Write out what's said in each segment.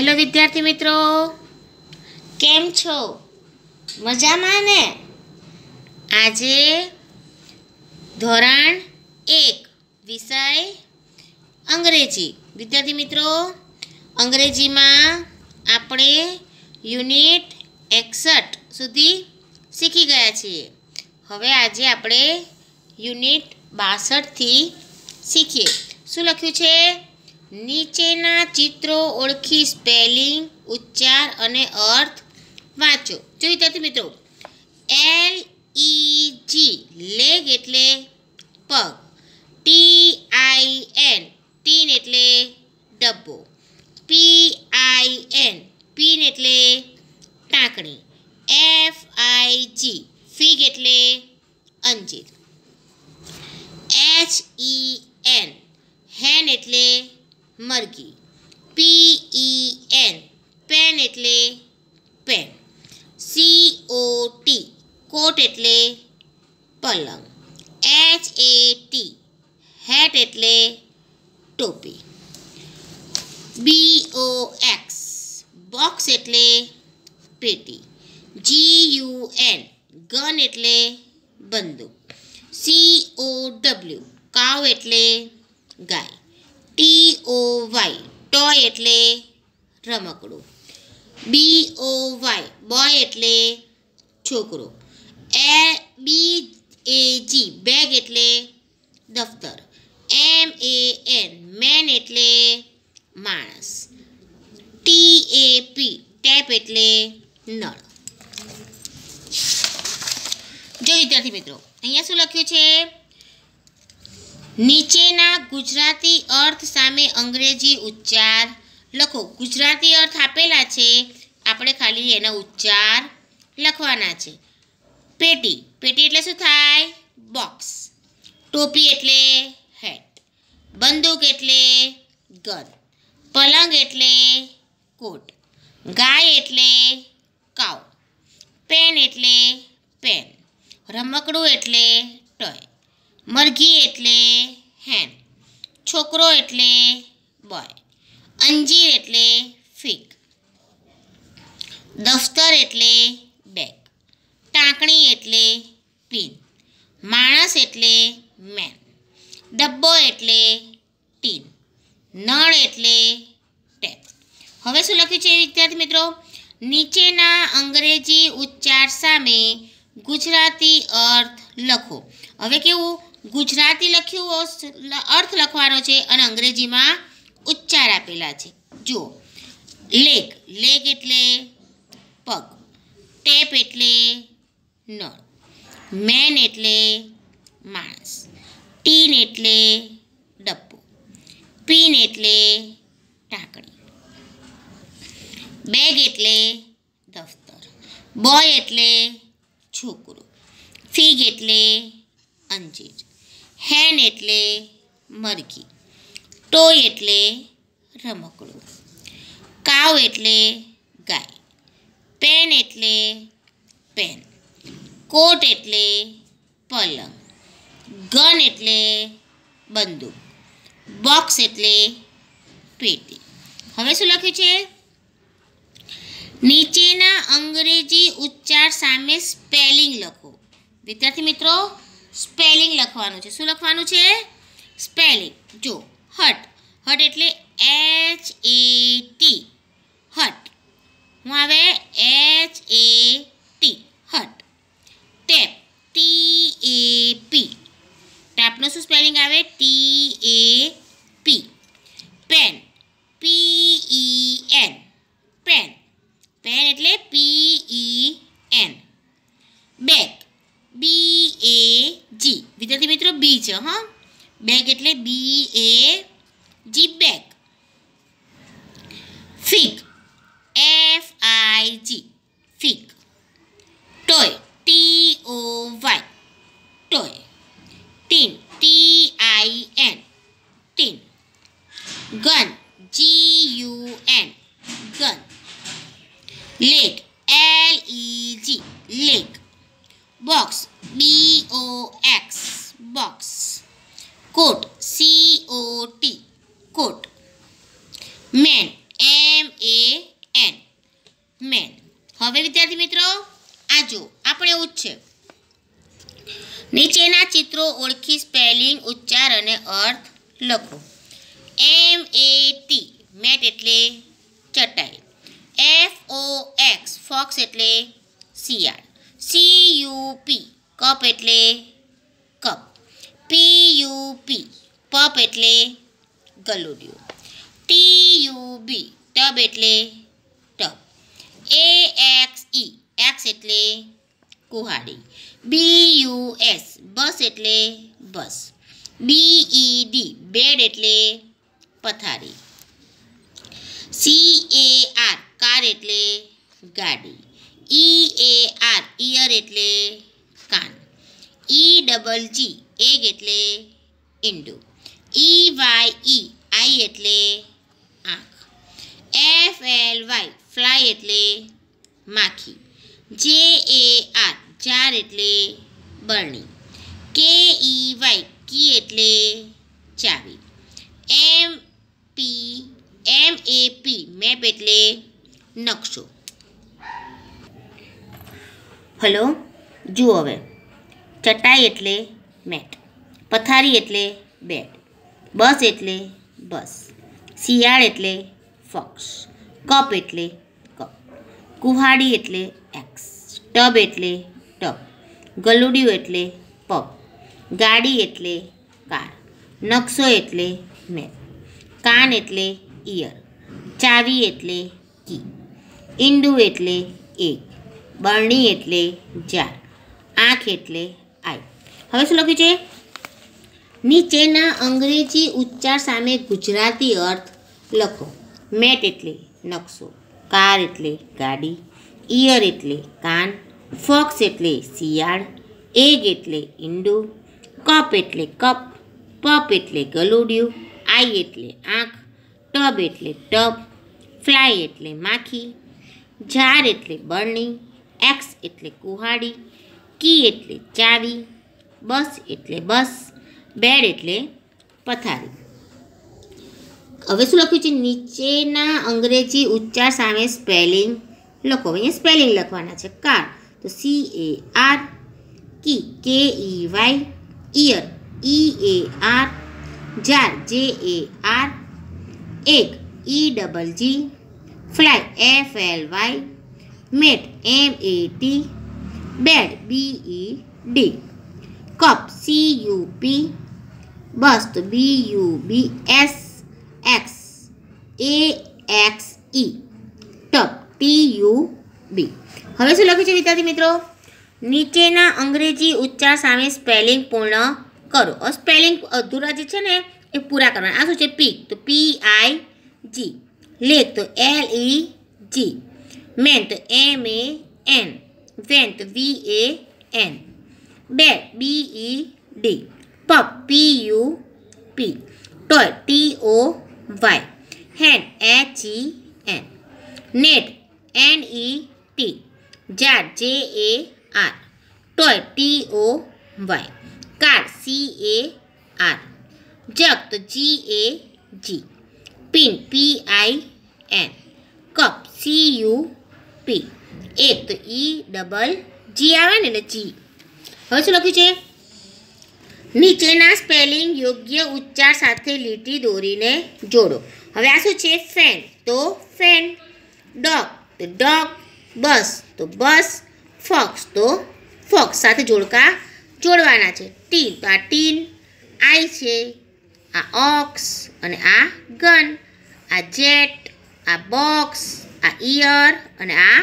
hello વિદ્યાર્થી મિત્રો કેમ છો મજામાં ને આજે ધોરણ એક વિષય અંગ્રેજી વિદ્યાર્થી મિત્રો અંગ્રેજીમાં આપણે યુનિટ એકસઠ સુધી શીખી ગયા છીએ હવે આજે આપણે યુનિટ બાસઠથી શીખીએ શું લખ્યું છે નીચેના ચિત્રો ઓળખી સ્પેલિંગ ઉચ્ચાર અને અર્થ વાંચો જો વિદ્યાર્થી મિત્રો એલ ઈ જી લેગ એટલે પગ ટી આઈ એન ટીન એટલે ડબ્બો પી આઈ એન પીન એટલે ટાંકણી એફ આઈ જી ફીગ એટલે અંજીર એચ ઈ એન હેન એટલે मर्गी P E N पेन એટલે pen C O T coat એટલે તલંગ H A T હેટ એટલે ટોપી B O X બોક્સ એટલે પેટી G U N ગન એટલે બંદૂક C O W ગાવ એટલે ગાય ટી ઓ વાય ટોય એટલે રમકડું બી ઓ વાય બોય એટલે છોકરો એ બી એ જી બેગ એટલે દફતર એમ એ એન મેન એટલે માણસ ટી એ પી ટેપ એટલે નળ જો વિદ્યાર્થી મિત્રો અહીંયા શું લખ્યું છે નીચેના ગુજરાતી અર્થ સામે અંગ્રેજી ઉચ્ચાર લખો ગુજરાતી અર્થ આપેલા છે આપણે ખાલી એના ઉચ્ચાર લખવાના છે પેટી પેટી એટલે શું થાય બોક્સ ટોપી એટલે હેટ બંદૂક એટલે ગન પલંગ એટલે કોટ ગાય એટલે કાવ પેન એટલે પેન રમકડું એટલે ટોય મરઘી એટલે હેન છોકરો એટલે બોય અંજીર એટલે ફિક દફતર એટલે બેગ ટાંકણી એટલે પિન માણસ એટલે મેન ડબ્બો એટલે ટીન નળ એટલે ટેપ હવે શું લખ્યું છે વિદ્યાર્થી મિત્રો નીચેના અંગ્રેજી ઉચ્ચાર સામે ગુજરાતી અર્થ લખો હવે કેવું ગુજરાતી લખ્યું અર્થ લખવાનો છે અને અંગ્રેજીમાં ઉચ્ચાર આપેલા છે જુઓ લેગ લેગ એટલે પગ ટેપ એટલે નળ મેન એટલે માણસ ટીન એટલે ડબ્બો પીન એટલે ટાંકણી બેગ એટલે દફતર બોય એટલે છોકરો ફીગ એટલે અંજીર હેન એટલે મરઘી ટોય એટલે રમકડું કાવ એટલે ગાય પેન એટલે પેન કોટ એટલે પલંગ ગન એટલે બંદૂક બોક્સ એટલે પેટી હવે શું લખ્યું છે નીચેના અંગ્રેજી ઉચ્ચાર સામે સ્પેલિંગ લખો વિદ્યાર્થી મિત્રો સ્પેલિંગ લખવાનું છે શું લખવાનું છે સ્પેલિંગ જો હટ હટ એટલે એચ એ e હં બે કેટલે B A coat C O T coat man M A N man હવે વિદ્યાર્થી મિત્રો આ જો આપણે એવું જ છે નીચેના ચિત્રો ઓળખી સ્પેલિંગ ઉચ્ચાર અને અર્થ લખો એમ એ ટી મેટ એટલે ચટાઈ એફ ઓ એક્સ ફોક્સ એટલે શિયાળ સી યુ પી કપ એટલે કપ पी पी पप एट गलूडियो टी यू बी टब एट टब एक्स ई एक्स एट कुहाड़ी बी यू एस बस एट बस बीई डी बेड एट पथारी सी ए आर कार एट गाड़ी ई ए आर इर कान ई डबल जी એગ એટલે ઈંડું ઈ વાય ઈ આઈ એટલે આંખ એફ એલ વાય ફ્લાય એટલે માખી જે એ આર જાર એટલે બરણી કે ઈ વાય કી એટલે ચાવી એમ પી એમ એ પી મેપ એટલે નકશો હલો જુઓ હવે ચટાઈ એટલે મેટ પથારી એટલે બેટ બસ એટલે બસ શિયાળ એટલે ફોક્સ કપ એટલે કપ કુહાડી એટલે એક્સ ટબ એટલે ટબ ગલુડિયું એટલે પગ ગાડી એટલે કાર નકશો એટલે મેપ કાન એટલે ઇયર ચાવી એટલે કી ઈંડું એટલે એક બરણી એટલે જાર આંખ એટલે હવે શું લખ્યું છે નીચેના અંગ્રેજી ઉચ્ચાર સામે ગુજરાતી અર્થ લખો મેટ એટલે નકશો કાર એટલે ગાડી ઇયર એટલે કાન ફોક્સ એટલે શિયાળ એગ એટલે ઈંડું કપ એટલે કપ પપ એટલે ગલુડિયું આઈ એટલે આંખ ટબ એટલે ટબ ફ્લાય એટલે માખી ઝાર એટલે બરણી એક્સ એટલે કુહાડી કી એટલે ચાવી બસ એટલે બસ બેડ એટલે પથારી હવે શું લખ્યું છે નીચેના અંગ્રેજી ઉચ્ચાર સામે સ્પેલિંગ લખો અહીંયા સ્પેલિંગ લખવાના છે કાર તો C A R key K E Y ear E A R jar J A R egg E double G fly F L Y mat M A T bed B E D cup C U P bus તો B U B S axe A X E tub T U B હવે શું લખ્યું છે વિદ્યાર્થી મિત્રો નીચેના અંગ્રેજી ઉચ્ચાર સામે સ્પેલિંગ પૂર્ણ કરો સ્પેલિંગ અધૂરા જે છે ને એ પૂરા કરવાના આ શું છે પીક તો પી આઈ જી લેક તો એલ ઈ જી મેન તો એમ એ એન વેન તો V A N bed b e d pop p u p toy t o y hen h e n net n e t jar j a r toy t o y car c a r jug g a g pin p i n cup c u p એક e double, g G આવે ને એટલે g હવે શું લખ્યું છે નીચેના spelling યોગ્ય ઉચ્ચાર સાથે લીટી દોરીને જોડો હવે આ શું છે ફેન તો ફેન ડોગ તો ડોગ બસ તો બસ ફોક્સ તો ફોક્સ સાથે જોડકા જોડવાના છે ટીન તો આ ટીન આઈ છે આ ઓક્સ અને આ ગન આ જેટ આ બોક્સ આ ઇયર અને આ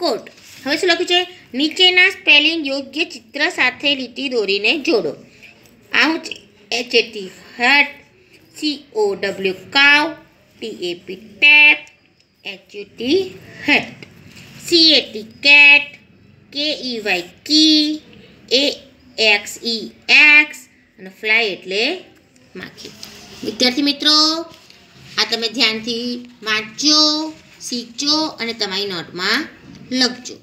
કોટ હવે શું લખ્યું છે નીચેના સ્પેલિંગ યોગ્ય ચિત્ર સાથે લીટી દોરીને જોડો આવું H A T Hut C O W cow T A P tap H U T Hut C A T cat K E Y key A X E axe અને ફ્લાય એટલે માખી વિદ્યાર્થી મિત્રો આ તમે ધ્યાનથી વાંચજો શીખજો અને તમારી નોટમાં લખજો